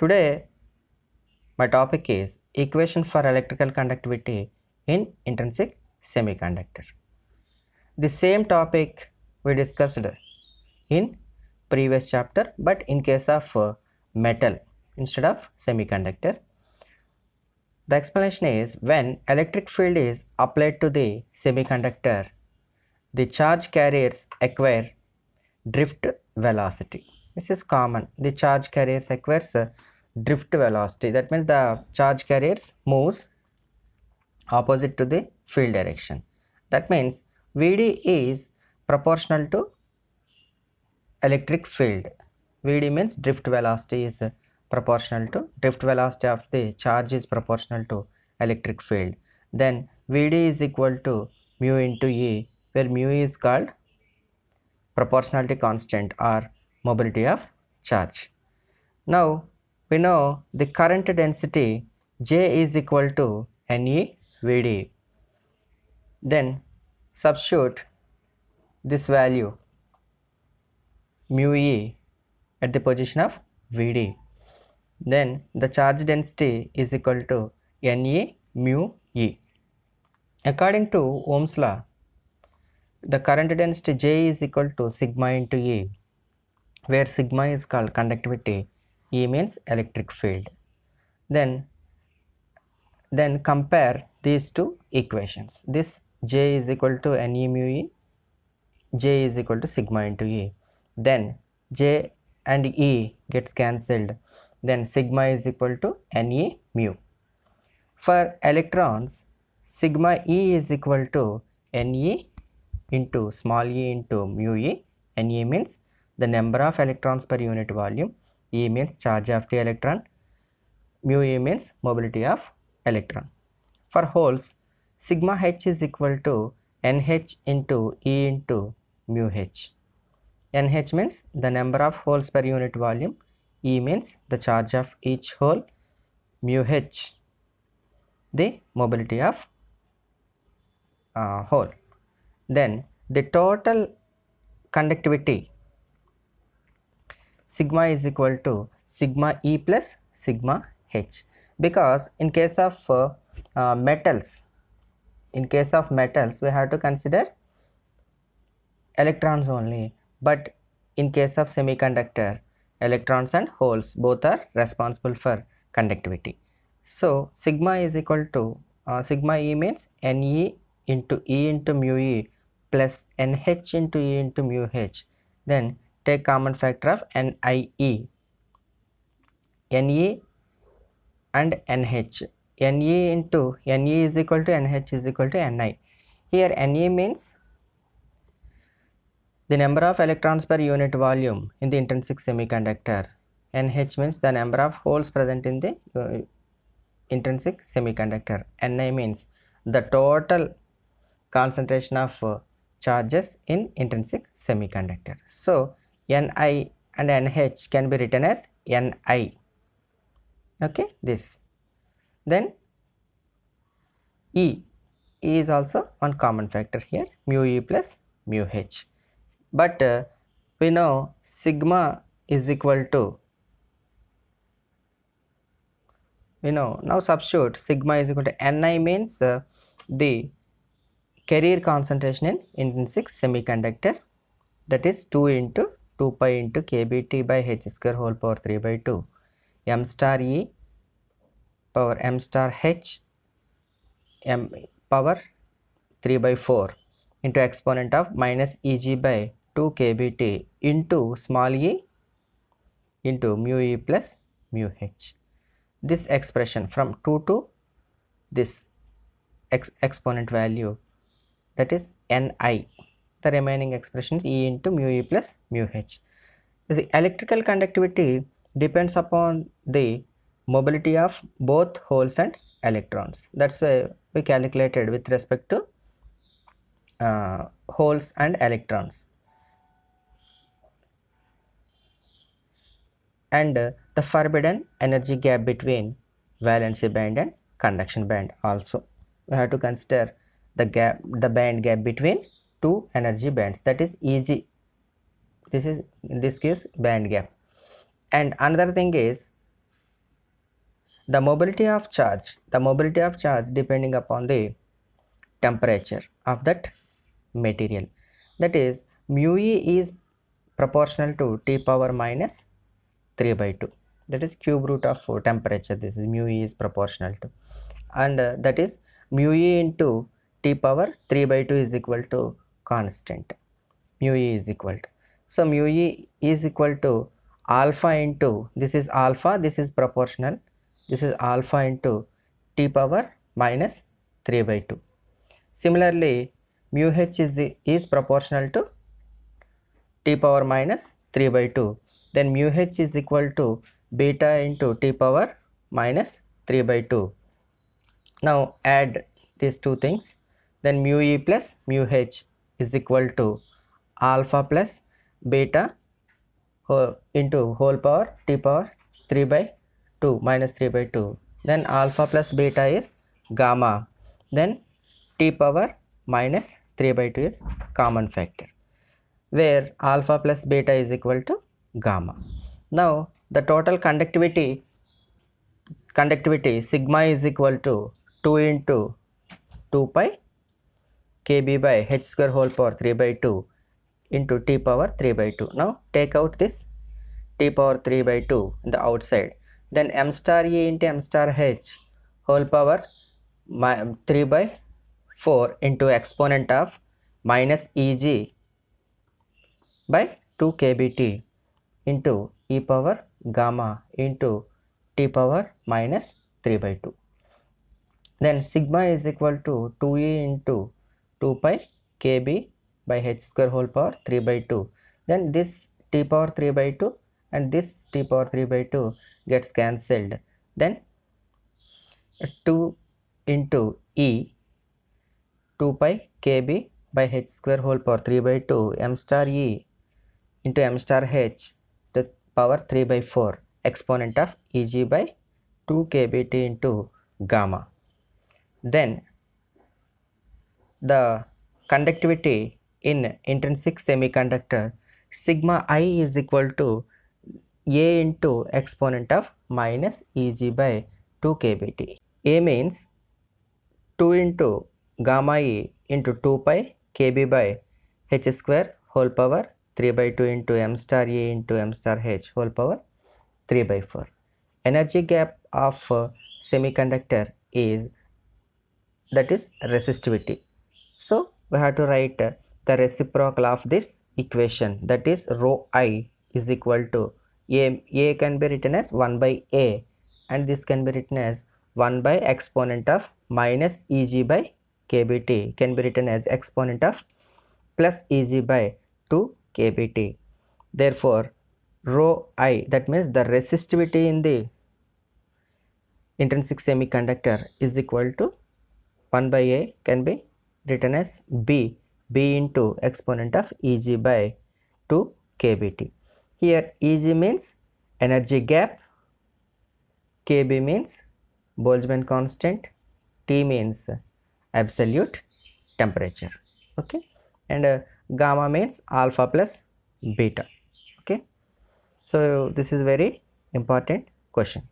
Today, my topic is equation for electrical conductivity in intrinsic semiconductor. The same topic we discussed in previous chapter but in case of uh, metal instead of semiconductor. The explanation is when electric field is applied to the semiconductor, the charge carriers acquire drift velocity. This is common. The charge carriers acquire. uh, drift velocity that means the charge carriers moves opposite to the field direction that means VD is proportional to electric field VD means drift velocity is proportional to drift velocity of the charge is proportional to electric field then VD is equal to mu into E where mu is called proportionality constant or mobility of charge now we know the current density J is equal to NEVD. Then substitute this value mu E at the position of VD. Then the charge density is equal to NE mu E. According to Ohm's law, the current density J is equal to sigma into E, where sigma is called conductivity E means electric field. Then, then compare these two equations. This J is equal to Ne mu E, J is equal to sigma into E. Then J and E gets cancelled. Then sigma is equal to Ne mu. For electrons, sigma E is equal to Ne into small e into mu E. means the number of electrons per unit volume E means charge of the electron, mu E means mobility of electron. For holes, sigma h is equal to nh into E into mu h. nh means the number of holes per unit volume, E means the charge of each hole, mu h the mobility of uh, hole. Then the total conductivity sigma is equal to sigma E plus sigma H because in case of uh, uh, metals in case of metals we have to consider electrons only but in case of semiconductor electrons and holes both are responsible for conductivity so sigma is equal to uh, sigma e means ne into e into mu e plus nh into e into mu h then take common factor of NIE, NE and NH. NE into NE is equal to NH is equal to NI. Here NE means the number of electrons per unit volume in the intrinsic semiconductor. NH means the number of holes present in the uh, intrinsic semiconductor. Ni means the total concentration of uh, charges in intrinsic semiconductor. So, ni and nh can be written as ni okay this then e e is also one common factor here mu e plus mu h but uh, we know sigma is equal to we know now substitute sigma is equal to ni means uh, the carrier concentration in intrinsic semiconductor that is 2 into 2 pi into kbt by h square whole power 3 by 2 m star e power m star h m power 3 by 4 into exponent of minus eg by 2 kbt into small e into mu e plus mu h. This expression from 2 to this ex exponent value that is ni the remaining expression is E into mu E plus mu H. The electrical conductivity depends upon the mobility of both holes and electrons. That's why we calculated with respect to uh, holes and electrons. And uh, the forbidden energy gap between valency band and conduction band also. We have to consider the gap, the band gap between two energy bands that is Eg this is in this case band gap and another thing is the mobility of charge the mobility of charge depending upon the temperature of that material that is mu e is proportional to t power minus 3 by 2 that is cube root of 4 temperature this is mu e is proportional to and uh, that is mu e into t power 3 by 2 is equal to constant mu e is equal to. So, mu e is equal to alpha into this is alpha this is proportional this is alpha into t power minus 3 by 2. Similarly, mu h is, is proportional to t power minus 3 by 2 then mu h is equal to beta into t power minus 3 by 2. Now add these two things then mu e plus mu h is equal to alpha plus beta into whole power t power 3 by 2 minus 3 by 2 then alpha plus beta is gamma then t power minus 3 by 2 is common factor where alpha plus beta is equal to gamma now the total conductivity conductivity sigma is equal to 2 into 2 pi kb by h square whole power 3 by 2 into t power 3 by 2. Now take out this t power 3 by 2 in the outside. Then m star e into m star h whole power 3 by 4 into exponent of minus eg by 2 kbt into e power gamma into t power minus 3 by 2. Then sigma is equal to 2e into 2 pi kb by h square whole power 3 by 2 then this t power 3 by 2 and this t power 3 by 2 gets cancelled then 2 into e 2 pi kb by h square whole power 3 by 2 m star e into m star h to power 3 by 4 exponent of eg by 2 kbt into gamma then the conductivity in intrinsic semiconductor sigma i is equal to a into exponent of minus Eg by 2 kBt. A means 2 into gamma e into 2 pi kb by h square whole power 3 by 2 into m star e into m star h whole power 3 by 4. Energy gap of uh, semiconductor is that is resistivity so we have to write uh, the reciprocal of this equation that is rho i is equal to a, a can be written as 1 by a and this can be written as 1 by exponent of minus eg by kbt can be written as exponent of plus eg by 2 kbt. Therefore, rho i that means the resistivity in the intrinsic semiconductor is equal to 1 by a can be written as b, b into exponent of Eg by 2 kBt. Here Eg means energy gap, kB means Boltzmann constant, T means absolute temperature. Okay, and uh, gamma means alpha plus beta. Okay, so this is very important question.